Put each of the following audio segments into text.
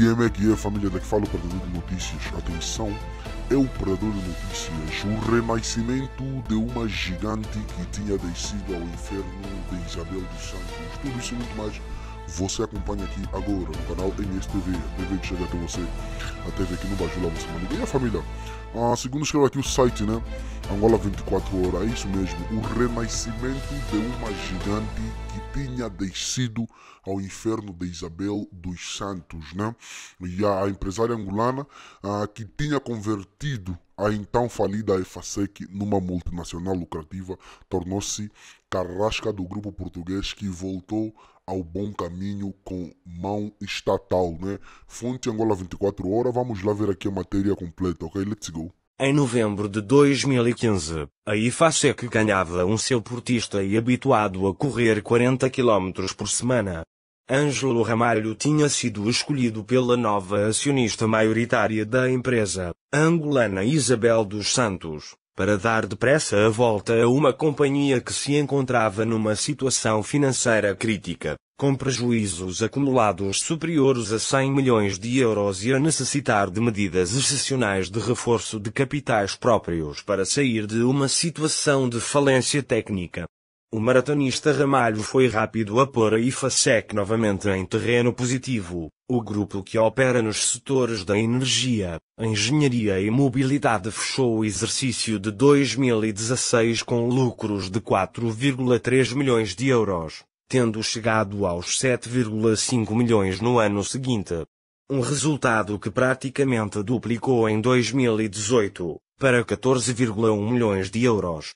que é, que é, família da que fala o Predador de Notícias. Atenção, é o Predador de Notícias, o renascimento de uma gigante que tinha descido ao inferno de Isabel dos Santos. Tudo isso e muito mais você acompanha aqui agora no canal MSTV, TV que chega até você, a TV aqui no vai ajudar você, mas ninguém a família. Ah, segundo escreveu aqui o site, né? Angola 24 horas, é isso mesmo, o renascimento de uma gigante que tinha descido ao inferno de Isabel dos Santos, né? E a empresária angolana ah, que tinha convertido a então falida EFASEC numa multinacional lucrativa tornou-se carrasca do grupo português que voltou ao bom caminho com mão estatal, né? Fonte Angola 24 horas, vamos lá ver aqui a matéria completa, ok? Let's go. Em novembro de 2015, a IFASEC ganhava um seu portista e habituado a correr 40 km por semana. Ângelo Ramalho tinha sido escolhido pela nova acionista maioritária da empresa, angolana Isabel dos Santos, para dar depressa a volta a uma companhia que se encontrava numa situação financeira crítica, com prejuízos acumulados superiores a 100 milhões de euros e a necessitar de medidas excepcionais de reforço de capitais próprios para sair de uma situação de falência técnica. O maratonista Ramalho foi rápido a pôr a IFASEC novamente em terreno positivo, o grupo que opera nos setores da energia, engenharia e mobilidade fechou o exercício de 2016 com lucros de 4,3 milhões de euros, tendo chegado aos 7,5 milhões no ano seguinte. Um resultado que praticamente duplicou em 2018, para 14,1 milhões de euros.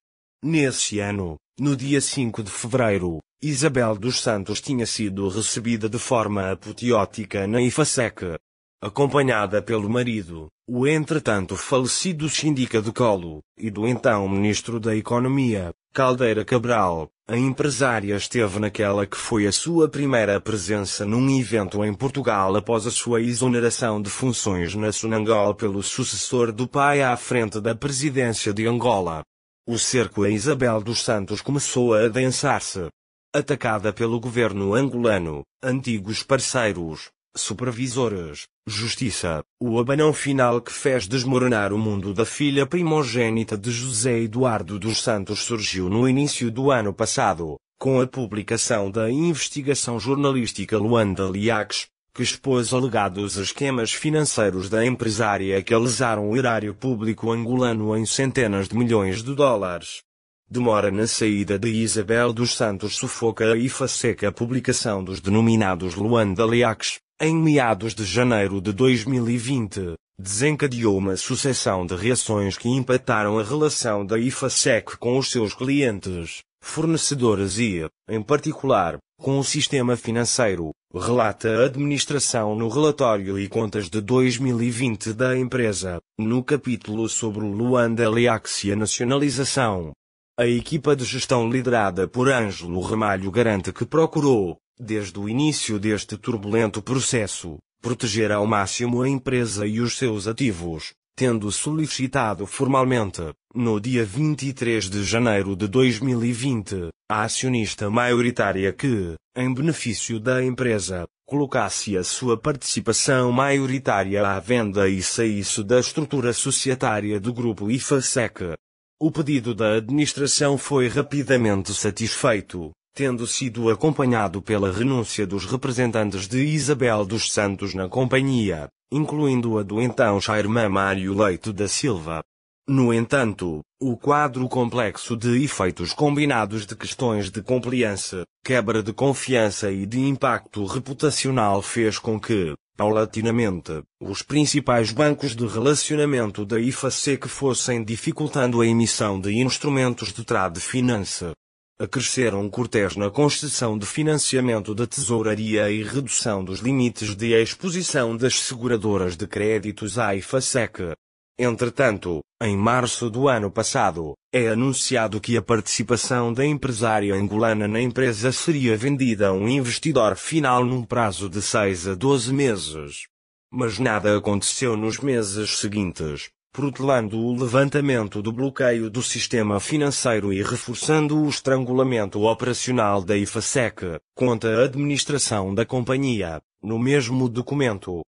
Nesse ano, no dia 5 de fevereiro, Isabel dos Santos tinha sido recebida de forma apoteótica na IFASEC. Acompanhada pelo marido, o entretanto falecido síndica de Colo, e do então ministro da Economia, Caldeira Cabral, a empresária esteve naquela que foi a sua primeira presença num evento em Portugal após a sua exoneração de funções na Sunangal pelo sucessor do pai à frente da presidência de Angola. O cerco a Isabel dos Santos começou a adensar-se. Atacada pelo governo angolano, antigos parceiros, supervisores, justiça, o abanão final que fez desmoronar o mundo da filha primogênita de José Eduardo dos Santos surgiu no início do ano passado, com a publicação da investigação jornalística Luanda Liaques, que expôs alegados esquemas financeiros da empresária que alisaram o erário público angolano em centenas de milhões de dólares. Demora na saída de Isabel dos Santos sufoca e faceca a publicação dos denominados Luanda Leaks, em meados de janeiro de 2020 desencadeou uma sucessão de reações que impactaram a relação da IFASEC com os seus clientes, fornecedores e, em particular, com o sistema financeiro, relata a administração no relatório e contas de 2020 da empresa, no capítulo sobre o Luanda Leax e a nacionalização. A equipa de gestão liderada por Ângelo Ramalho garante que procurou, desde o início deste turbulento processo, proteger ao máximo a empresa e os seus ativos, tendo solicitado formalmente, no dia 23 de janeiro de 2020, a acionista maioritária que, em benefício da empresa, colocasse a sua participação maioritária à venda e saísse da estrutura societária do grupo IFASEC. O pedido da administração foi rapidamente satisfeito, tendo sido acompanhado pela renúncia dos representantes de Isabel dos Santos na companhia, incluindo a do então chairman Mário Leite da Silva, no entanto, o quadro complexo de efeitos combinados de questões de compliance, quebra de confiança e de impacto reputacional fez com que, paulatinamente, os principais bancos de relacionamento da que fossem dificultando a emissão de instrumentos de trade finance. Acresceram cortes na concessão de financiamento da tesouraria e redução dos limites de exposição das seguradoras de créditos à IFASEC Entretanto, em março do ano passado, é anunciado que a participação da empresária angolana na empresa seria vendida a um investidor final num prazo de 6 a 12 meses. Mas nada aconteceu nos meses seguintes, protelando o levantamento do bloqueio do sistema financeiro e reforçando o estrangulamento operacional da IFASEC, conta a administração da companhia, no mesmo documento,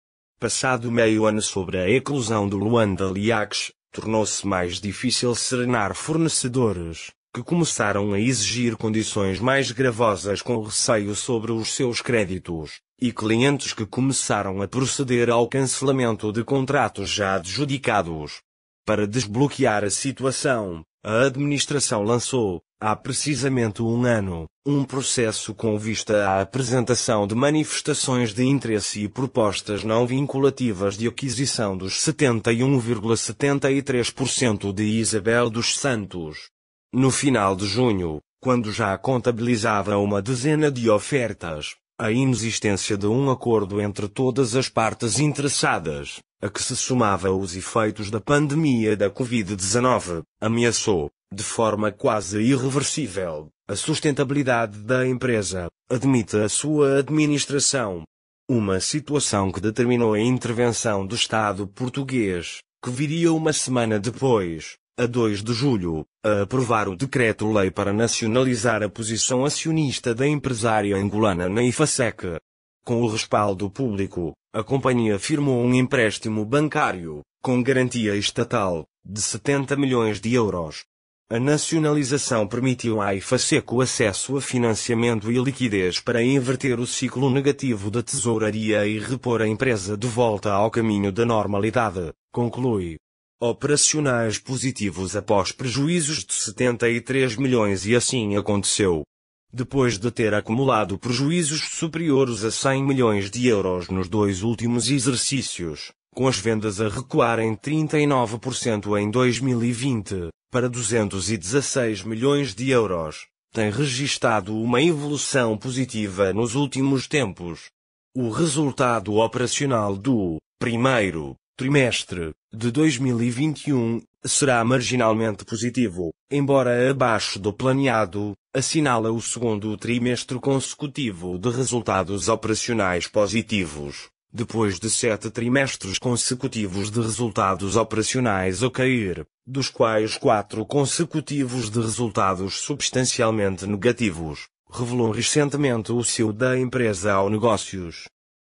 Passado meio ano sobre a eclosão do Luanda Liacs, tornou-se mais difícil serenar fornecedores, que começaram a exigir condições mais gravosas com receio sobre os seus créditos, e clientes que começaram a proceder ao cancelamento de contratos já adjudicados. Para desbloquear a situação, a administração lançou, Há precisamente um ano, um processo com vista à apresentação de manifestações de interesse e propostas não vinculativas de aquisição dos 71,73% de Isabel dos Santos. No final de junho, quando já contabilizava uma dezena de ofertas, a inexistência de um acordo entre todas as partes interessadas, a que se somava os efeitos da pandemia da Covid-19, ameaçou, de forma quase irreversível, a sustentabilidade da empresa, admite a sua administração. Uma situação que determinou a intervenção do Estado português, que viria uma semana depois, a 2 de julho, a aprovar o decreto-lei para nacionalizar a posição acionista da empresária angolana na IFASEC. Com o respaldo público, a companhia firmou um empréstimo bancário, com garantia estatal, de 70 milhões de euros, a nacionalização permitiu à IFA Seco acesso a financiamento e liquidez para inverter o ciclo negativo da tesouraria e repor a empresa de volta ao caminho da normalidade, conclui. Operacionais positivos após prejuízos de 73 milhões e assim aconteceu. Depois de ter acumulado prejuízos superiores a 100 milhões de euros nos dois últimos exercícios, com as vendas a recuar em 39% em 2020, para 216 milhões de euros, tem registado uma evolução positiva nos últimos tempos. O resultado operacional do primeiro trimestre de 2021 será marginalmente positivo, embora abaixo do planeado, assinala o segundo trimestre consecutivo de resultados operacionais positivos, depois de sete trimestres consecutivos de resultados operacionais a cair dos quais quatro consecutivos de resultados substancialmente negativos, revelou recentemente o seu da empresa ao negócios.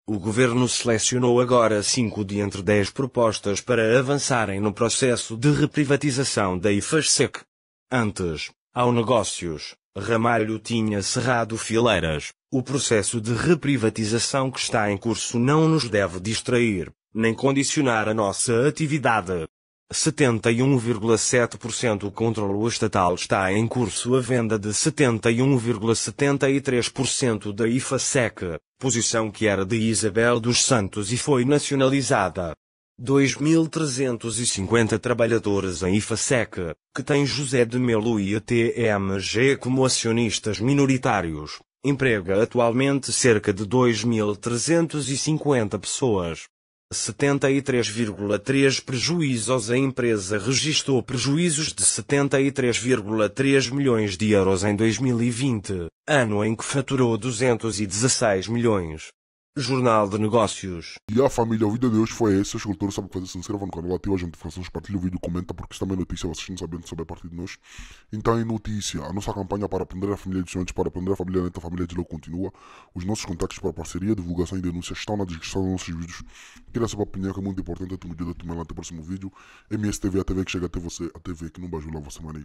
O governo selecionou agora cinco de entre dez propostas para avançarem no processo de reprivatização da IFASSEC. Antes, ao negócios, Ramalho tinha cerrado fileiras. O processo de reprivatização que está em curso não nos deve distrair, nem condicionar a nossa atividade. 71,7% controlo estatal está em curso a venda de 71,73% da IFASEC, posição que era de Isabel dos Santos e foi nacionalizada. 2.350 trabalhadores em IFASEC, que tem José de Melo e a TMG como acionistas minoritários, emprega atualmente cerca de 2.350 pessoas. 73,3 prejuízos. A empresa registrou prejuízos de 73,3 milhões de euros em 2020, ano em que faturou 216 milhões. Jornal de Negócios. E a família, o vídeo de hoje foi esse. Se cultura sabe o que fazer, se inscreva no canal, ativa as notificações, partilha o vídeo, comenta, porque isso também é notícia, vocês não sabem sobre a partir de nós. Então, em é notícia, a nossa campanha para aprender a família de sonhos, para aprender a família neta, a família de Lou continua. Os nossos contactos para parceria, divulgação e denúncia estão na descrição dos nossos vídeos. Queria saber a opinião, que é muito importante, a tua medida, a até o próximo vídeo. MSTV, a TV que chega até você, a TV que não bajula você, maniga.